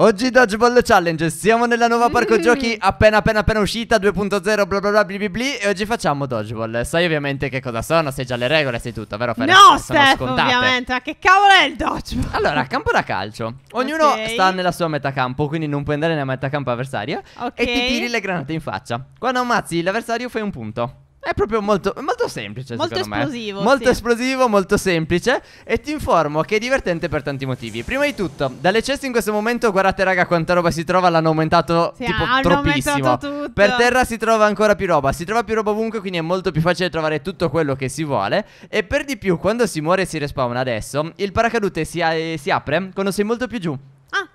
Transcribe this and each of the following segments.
Oggi Dodgeball Challenge, siamo nella nuova parco mm. giochi appena appena appena uscita 2.0 bla bla bla bli bli bli E oggi facciamo Dodgeball, sai ovviamente che cosa sono, sei già le regole, sei tutto, vero Fer? No Steph ovviamente, ma che cavolo è il Dodgeball? Allora, campo da calcio, ognuno okay. sta nella sua metà campo, quindi non puoi andare nella metacampo avversaria okay. E ti tiri le granate in faccia Quando ammazzi l'avversario fai un punto è proprio molto, molto semplice. Molto esplosivo. Me. Molto sì. esplosivo, molto semplice. E ti informo che è divertente per tanti motivi. Prima di tutto, dalle ceste in questo momento, guardate, raga, quanta roba si trova. L'hanno aumentato sì, tipo hanno troppissimo. Aumentato tutto. Per terra si trova ancora più roba. Si trova più roba ovunque, quindi è molto più facile trovare tutto quello che si vuole. E per di più, quando si muore e si respawna adesso, il paracadute si, eh, si apre quando sei molto più giù.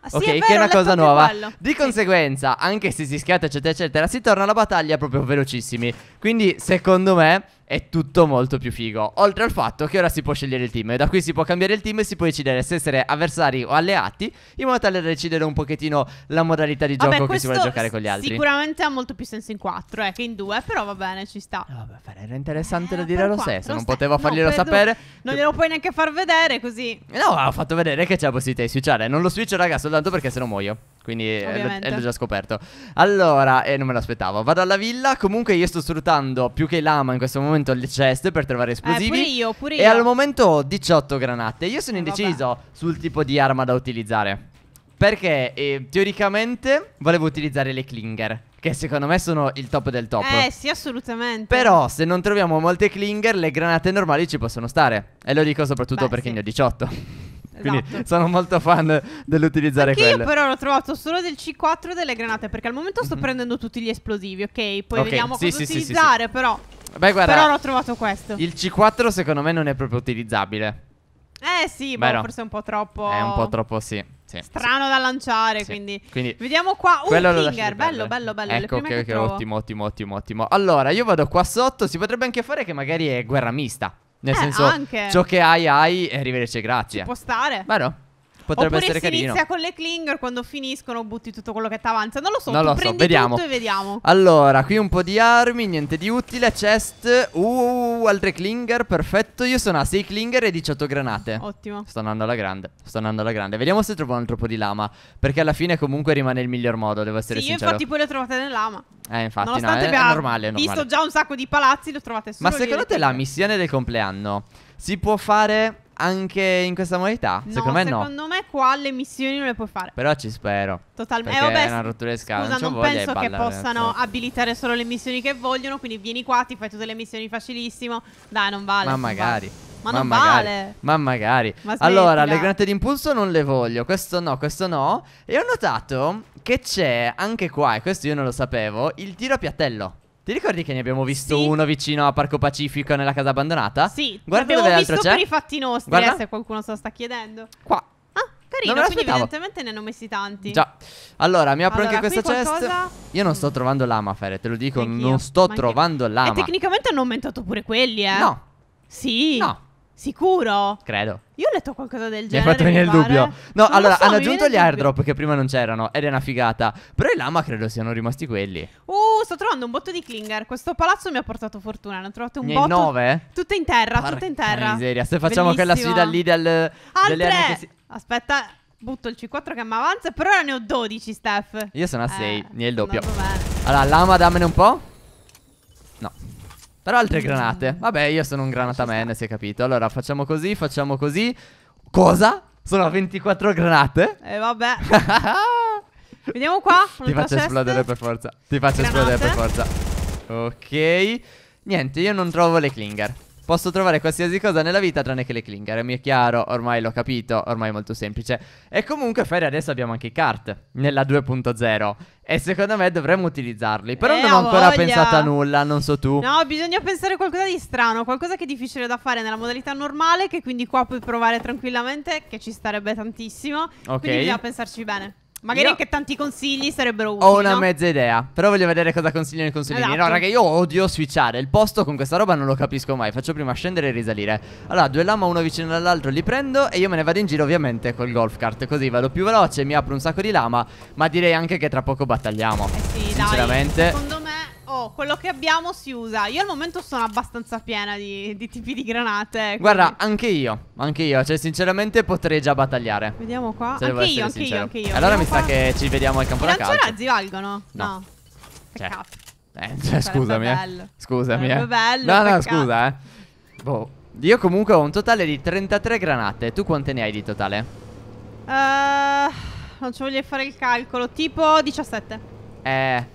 Ah, sì, ok, vero, che è una cosa nuova. Di conseguenza, anche se si schiatta, eccetera, eccetera, si torna alla battaglia proprio velocissimi. Quindi, secondo me è tutto molto più figo. Oltre al fatto che ora si può scegliere il team, e da qui si può cambiare il team e si può decidere se essere avversari o alleati, in modo tale da decidere un pochettino la modalità di vabbè, gioco che si vuole giocare con gli altri. Sicuramente ha molto più senso in 4 eh, che in 2, però va bene, ci sta. Eh, vabbè, era interessante eh, da dire lo stesso, non potevo no, farglielo sapere. Due. Non glielo puoi neanche far vedere così. No, ho fatto vedere che c'è la possibilità di switchare. Non lo switcho, raga, soltanto perché se no muoio. Quindi eh, l'ho già scoperto. Allora, eh, non me l'aspettavo. Vado alla villa. Comunque, io sto sfruttando più che l'ama in questo momento momento le ceste per trovare eh, esplosivi. Eh, pure io, pure io. E al momento ho 18 granate. Io sono eh, indeciso Vabbè. sul tipo di arma da utilizzare. Perché eh, teoricamente volevo utilizzare le Klinger. Che secondo me sono il top del top. Eh sì, assolutamente. Però se non troviamo molte Klinger, le granate normali ci possono stare. E lo dico soprattutto Beh, perché sì. ne ho 18. Quindi esatto. sono molto fan dell'utilizzare Anche quelle. Io però ho trovato solo del C4 delle granate perché al momento sto mm -hmm. prendendo tutti gli esplosivi, ok? Poi okay. vediamo sì, cosa sì, utilizzare, però Beh, guarda, Però l'ho trovato questo. Il C4 secondo me non è proprio utilizzabile. Eh sì, Beh, no. forse è un po' troppo. È un po' troppo, sì. sì strano sì. da lanciare, sì. quindi. quindi. Vediamo qua. Un finger, bello, bello, bello. Ecco, okay, che, ottimo, ottimo, ottimo, ottimo. Allora, io vado qua sotto. Si potrebbe anche fare che magari è guerra mista. Nel eh, senso, anche. ciò che hai, hai, e arrivederci, grazie. Ci può stare. Vero? potrebbe Oppure essere carino. inizia con le clinger, quando finiscono butti tutto quello che ti avanza. Non lo so, non lo so, vediamo. vediamo. Allora, qui un po' di armi, niente di utile, chest, uh, uh, uh altre clinger, perfetto. Io sono a 6 clinger e 18 granate. Ottimo. Sto andando alla grande, sto andando alla grande. Vediamo se trovo un altro po' di lama, perché alla fine comunque rimane il miglior modo, devo essere sì, sincero. Io infatti poi le ho trovate nel lama. Eh, infatti, Nonostante no, è, è normale, è normale. Visto già un sacco di palazzi, le ho trovate solo Ma secondo te la missione del compleanno si può fare anche in questa modalità? No, secondo me no. Secondo me qua le missioni non le puoi fare. Però ci spero. Totalmente. Eh, è una rottura di scala. Scusa, non, non penso che possano cioè. abilitare solo le missioni che vogliono. Quindi vieni qua, ti fai tutte le missioni facilissimo. Dai, non vale. Ma magari. Vale. Ma, ma, non magari, vale. Ma magari. Ma allora, le granate d'impulso non le voglio. Questo no, questo no. E ho notato che c'è anche qua, e questo io non lo sapevo, il tiro a piattello. Ti ricordi che ne abbiamo visto sì. uno vicino a Parco Pacifico nella casa abbandonata? Sì, guarda dove visto c'è. per i fatti nostri, guarda. Eh, se qualcuno se lo sta chiedendo. Qua. Ah, carino, quindi evidentemente ne hanno messi tanti. Già. Allora, mi apro allora, anche questa chest. qualcosa... chest. Io non sto trovando l'ama, Fere, te lo dico, Anch'io. non sto trovando l'ama. E tecnicamente hanno aumentato pure quelli, eh. No. Sì. No. Sicuro? Credo. Io ho letto qualcosa del genere. Mi hai fatto venire il dubbio. No, non allora so, hanno aggiunto gli airdrop che prima non c'erano ed è una figata. Però i lama credo siano rimasti quelli. Uh, sto trovando un botto di Klinger. Questo palazzo mi ha portato fortuna. Ne ho trovato un ne botto. 9? Tutto in terra, Porca tutte in terra. miseria, se facciamo Bellissimo. quella sfida lì del. del Al si... Aspetta, butto il C4 che mi avanza. Però ora ne ho 12, Steph. Io sono a eh, 6, ne è il doppio. Allora, lama, dammene un po'. No. Però altre granate. Vabbè, io sono un granataman, si è capito. Allora, facciamo così, facciamo così. Cosa? Sono 24 granate? E eh, vabbè. Vediamo qua. Ti faccio ceste. esplodere per forza. Ti faccio granate. esplodere per forza. Ok. Niente, io non trovo le clinger. Posso trovare qualsiasi cosa nella vita tranne che le clinger. Mi è chiaro, ormai l'ho capito, ormai è molto semplice. E comunque, Ferri, adesso abbiamo anche i kart nella 2.0. E secondo me dovremmo utilizzarli. Però eh, non ho ancora voglia. pensato a nulla, non so tu. No, bisogna pensare a qualcosa di strano, qualcosa che è difficile da fare nella modalità normale, che quindi qua puoi provare tranquillamente, che ci starebbe tantissimo. Ok. Quindi bisogna pensarci bene. Magari io... anche tanti consigli sarebbero utili. Ho una no? mezza idea. Però voglio vedere cosa consigliano i consiglieri. Esatto. No, raga, io odio switchare. Il posto con questa roba non lo capisco mai. Faccio prima scendere e risalire. Allora, due lama uno vicino all'altro, li prendo e io me ne vado in giro, ovviamente, col golf cart. Così vado più veloce, mi apro un sacco di lama. Ma direi anche che tra poco battagliamo. Eh sì, sinceramente. Dai, secondo quello che abbiamo si usa. Io al momento sono abbastanza piena di, di tipi di granate. Quindi... Guarda, anche io. Anche io. Cioè, sinceramente, potrei già battagliare. Vediamo qua. anche io, anche io, anche io. Allora Vediamo mi qua. sa che ci vediamo al campo da calcio. I razzi valgono? No. no. Cioè. Eh, cioè, scusami, bello. eh. Scusami, eh. eh. bello. No, no, peccato. scusa, eh. Boh. Io comunque ho un totale di 33 granate. Tu quante ne hai di totale? Uh, non ci voglio fare il calcolo. Tipo 17. Eh.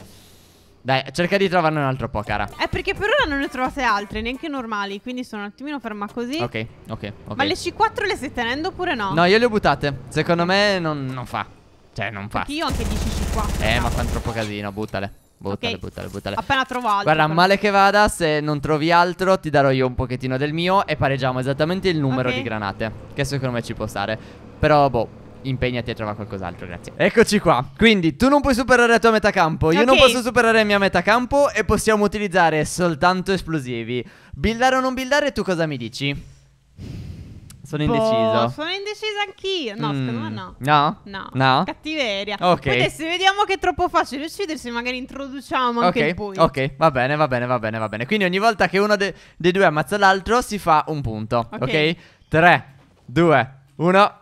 Dai, cerca di trovarne un altro po', cara. Eh, perché per ora non ne trovate altre, neanche normali. Quindi sono un attimino ferma così. Ok, ok, ok. Ma le C4 le stai tenendo oppure no? No, io le ho buttate. Secondo me non, non fa. Cioè, non fa. Perché io anche 10 C4. Eh, no. ma fa troppo casino, buttale. Buttale, okay. buttale, buttale. Appena trovo altro. Guarda, però. male che vada, se non trovi altro, ti darò io un pochettino del mio e pareggiamo esattamente il numero okay. di granate. Che secondo me ci può stare. Però, boh, impegnati a trovare qualcos'altro, grazie. Eccoci qua. Quindi tu non puoi superare la tua metà campo, io non posso superare la mia metà campo e possiamo utilizzare soltanto esplosivi. Billare o non billare, tu cosa mi dici? Sono boh, indeciso. Sono indeciso anch'io. No, mm. secondo me no. No? No. no. Cattiveria. Ok. Poi se vediamo che è troppo facile uccidersi, magari introduciamo anche okay. il point. Ok, va bene, va bene, va bene, va bene. Quindi ogni volta che uno de dei due ammazza l'altro si fa un punto. Ok? 3, 2, 1.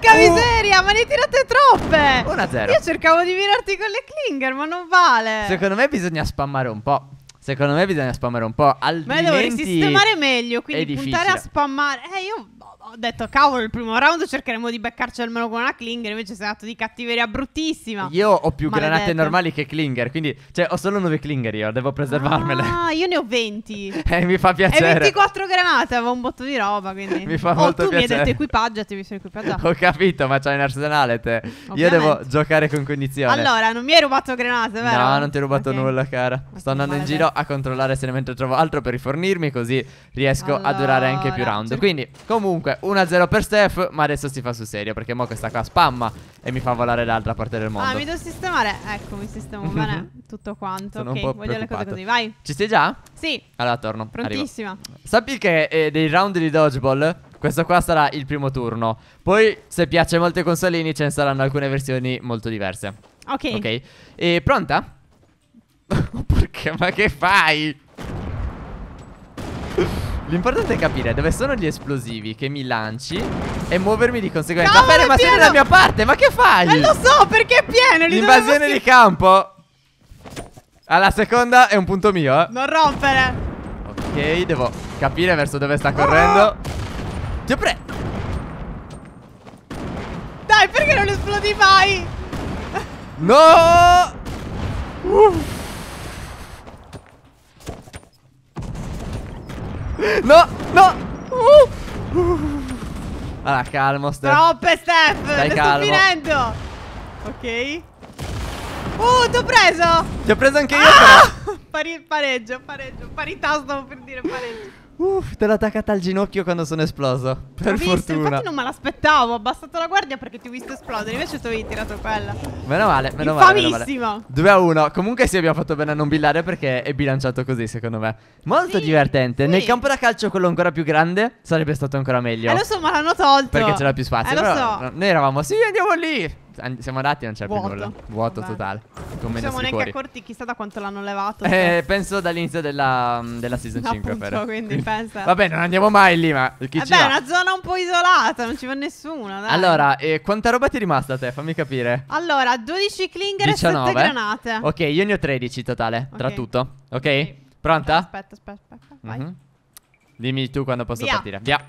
Porca uh. miseria, ma ne tirate troppe! 1-0. Io cercavo di mirarti con le Klinger, ma non vale. Secondo me bisogna spammare un po'. Secondo me bisogna spammare un po'. Altrimenti ma devo sistemare meglio, quindi puntare a spammare. Eh, io ho detto, cavolo, il primo round cercheremo di beccarci almeno con una Klinger, invece sei andato di cattiveria bruttissima. Io ho più Maledette. granate normali che Klinger, quindi, cioè, ho solo 9 Klinger io, devo preservarmele. Ah, io ne ho 20. eh, mi fa piacere. E 24 granate, avevo un botto di roba, quindi... mi fa oh, molto tu piacere. tu mi hai detto equipaggiati, mi sono equipaggiato. ho capito, ma c'hai un arsenale te. Ovviamente. Io devo giocare con condizioni Allora, non mi hai rubato granate, vero? No, non ti ho rubato okay. nulla, cara. Sto andando maledetto. in giro a controllare se ne mentre trovo altro per rifornirmi, così riesco allora... a durare anche più round. Quindi, comunque, 1-0 per Steph, ma adesso si fa sul serio perché mo questa qua spamma e mi fa volare l'altra parte del mondo. Ah, mi devo sistemare. Ecco, mi sistemo bene tutto quanto. Sono ok, voglio le cose così, vai. Ci sei già? Sì. Allora torno. Prontissima. Arrivo. Sappi che eh, dei round di dodgeball questo qua sarà il primo turno. Poi se piace molto ai consolini ce ne saranno alcune versioni molto diverse. Ok. Ok. E pronta? Perché ma che fai? L'importante è capire dove sono gli esplosivi che mi lanci e muovermi di conseguenza. Cavolo, Bene, ma sei dalla mia parte, ma che fai? Non lo so, perché è pieno. L'invasione di campo. Alla seconda è un punto mio, eh. Non rompere. Ok, devo capire verso dove sta correndo. Oh. Ti ho pre... Dai, perché non esplodi mai? No! Uff. No, no. Uh. Allora, ah, calmo, Steph. Troppe, Steph. Dai, calmo. sto finendo. Ok. Uh, ti ho preso. Ti ho preso anche io, ah! però. Pari pareggio, pareggio. Parità stavo per dire pareggio. Uff, te l'ho attaccata al ginocchio quando sono esploso. Per visto, fortuna. Infatti non me l'aspettavo. Ho abbassato la guardia perché ti ho visto esplodere. Invece tu avevi tirato quella. Meno male, meno male. Famissimo. 2 a 1. Comunque sì, abbiamo fatto bene a non billare perché è bilanciato così, secondo me. Molto sì, divertente. Sì. Nel campo da calcio, quello ancora più grande, sarebbe stato ancora meglio. Eh lo so, ma l'hanno tolto. Perché c'era più spazio. Eh lo so. Noi eravamo, sì, andiamo lì siamo andati e non c'è certo più nulla. Vuoto Vabbè. totale. non siamo neanche cuori. accorti chissà da quanto l'hanno levato. Eh, cioè. penso dall'inizio della, mm, della season no, 5 però. quindi pensa. Vabbè, non andiamo mai lì, ma chi Vabbè, eh è una zona un po' isolata, non ci va nessuno, dai. Allora, eh, quanta roba ti è rimasta a te? Fammi capire. Allora, 12 clinger 19. e 7 granate. Ok, io ne ho 13 totale, okay. tra tutto. Ok? okay. Pronta? Aspetta, aspetta, aspetta. Mm -hmm. Dimmi tu quando posso Via. partire. Via.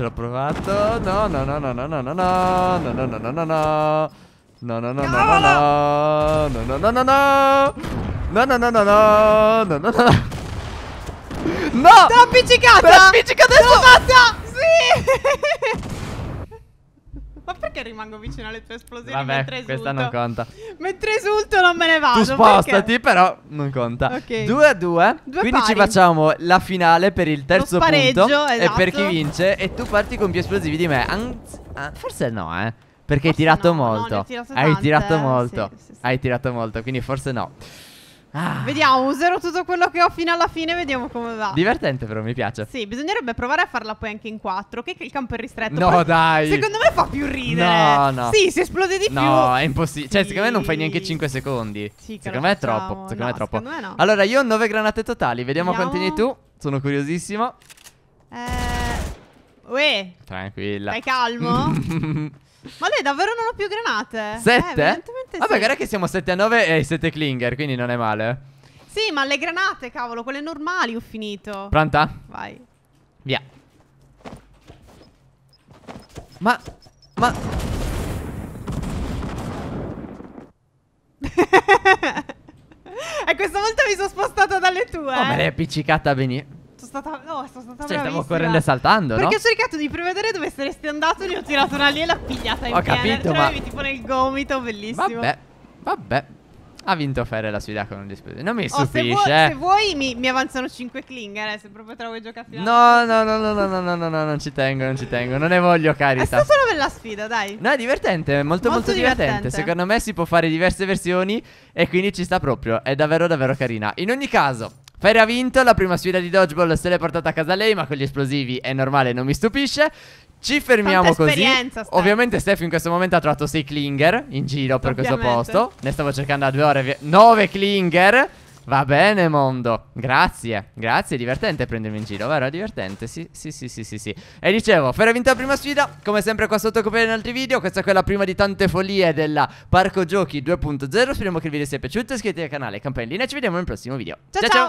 ce l'ho provato. No, no, no, no, no, no, no, no, no, no, no, no, no, no. No, no, no, no, no, no, no, no, no, no. No, no, no, no, no, no, no, no. No! L'ho appiccicata! L'ho appiccicata! Sì! che rimango vicino alle tue esplosioni Vabbè, mentre esulto. questa non conta. Mentre esulto non me ne vado. Tu spostati, perché? però non conta. 2 okay. a 2. Quindi pari. ci facciamo la finale per il terzo Lo punto. Esatto. E per esatto. chi vince. E tu parti con più esplosivi di me. Anzi, ah, forse no, eh. Perché forse hai tirato no, molto. No, tirato hai eh. tirato molto. Sì, sì, sì. Hai tirato molto, quindi forse no. Ah. Vediamo, userò tutto quello che ho fino alla fine, vediamo come va. Divertente però, mi piace. Sì, bisognerebbe provare a farla poi anche in quattro, che il campo è ristretto. No, poi, dai. Secondo me fa più ridere. No, no. Sì, si esplode di no, più. No, è impossibile. Cioè, sì. Cioè, secondo me non fai neanche 5 secondi. Sì, secondo me è troppo, secondo no, me è troppo. Me no. Allora, io ho 9 granate totali, vediamo, vediamo. quanti ne hai tu. Sono curiosissimo. Eh Uè. Tranquilla. Stai calmo? Ma lei davvero non ho più granate? 7? Eh, Vabbè, sì. guarda che siamo 7 a 9 e 7 clinger, quindi non è male. Sì, ma le granate, cavolo, quelle normali ho finito. Pronta? Vai. Via. Ma... Ma... e questa volta mi sono spostata dalle tue. Oh, eh. ma l'hai appiccicata benissimo stato stata cioè, bravissima. Stavo correndo e saltando, Perché no? ho cercato di prevedere dove saresti andato, gli ho tirato una lì e l'ha pigliata in ho piena. capito, cioè, ma... avevi tipo nel gomito, bellissimo. Vabbè, vabbè. Ha vinto Ferre la sfida con un dispositivo. Non mi stupisce. Oh, se, vuoi, se eh. vuoi mi, mi, avanzano 5 clinger. Eh, se proprio te la vuoi giocare No, no, no, no, no, no, no, no, no, non ci tengo, non ci tengo. Non ne voglio carità. È stata una bella sfida, dai. No, è divertente, è molto, molto, molto divertente. divertente. Secondo me si può fare diverse versioni. E quindi ci sta proprio. È davvero, davvero carina. In ogni caso, Ferri ha vinto, la prima sfida di dodgeball se l'è portata a casa lei, ma con gli esplosivi è normale, non mi stupisce. Ci fermiamo così. Steph. Ovviamente Steph in questo momento ha trovato 6 clinger in giro per questo posto. Ne stavo cercando a due ore. 9 clinger. Va bene mondo, grazie, grazie, è divertente prendermi in giro, vero? È divertente, sì, sì, sì, sì, sì, sì. E dicevo, Ferro ha vinto la prima sfida, come sempre qua sotto come in altri video, questa è quella prima di tante follie della Parco Giochi 2.0, speriamo che il video sia piaciuto, iscrivetevi al canale, campanellina ci vediamo nel prossimo video. ciao! ciao. ciao. ciao.